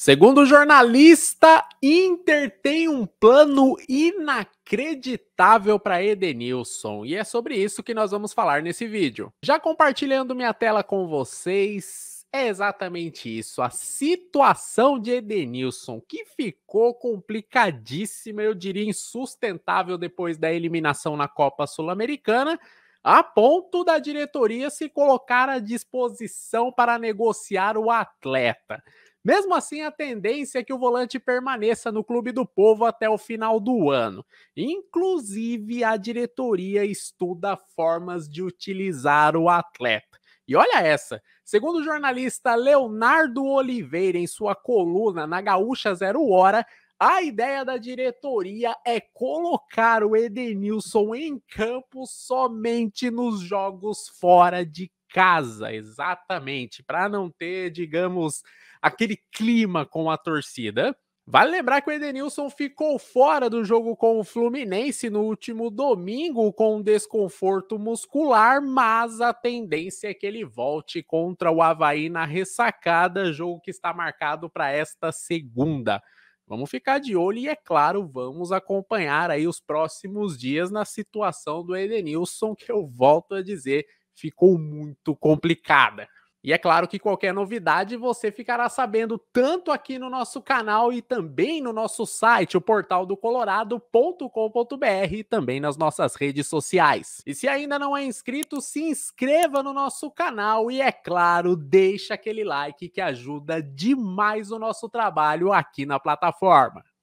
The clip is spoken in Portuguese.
Segundo o jornalista, Inter tem um plano inacreditável para Edenilson e é sobre isso que nós vamos falar nesse vídeo. Já compartilhando minha tela com vocês, é exatamente isso, a situação de Edenilson, que ficou complicadíssima, eu diria insustentável depois da eliminação na Copa Sul-Americana, a ponto da diretoria se colocar à disposição para negociar o atleta. Mesmo assim, a tendência é que o volante permaneça no Clube do Povo até o final do ano. Inclusive, a diretoria estuda formas de utilizar o atleta. E olha essa. Segundo o jornalista Leonardo Oliveira, em sua coluna na Gaúcha Zero Hora, a ideia da diretoria é colocar o Edenilson em campo somente nos jogos fora de casa, exatamente, para não ter, digamos, aquele clima com a torcida. Vale lembrar que o Edenilson ficou fora do jogo com o Fluminense no último domingo com um desconforto muscular, mas a tendência é que ele volte contra o Havaí na ressacada, jogo que está marcado para esta segunda. Vamos ficar de olho e, é claro, vamos acompanhar aí os próximos dias na situação do Edenilson, que eu volto a dizer, ficou muito complicada. E é claro que qualquer novidade você ficará sabendo tanto aqui no nosso canal e também no nosso site, o portal e também nas nossas redes sociais. E se ainda não é inscrito, se inscreva no nosso canal e é claro, deixa aquele like que ajuda demais o nosso trabalho aqui na plataforma.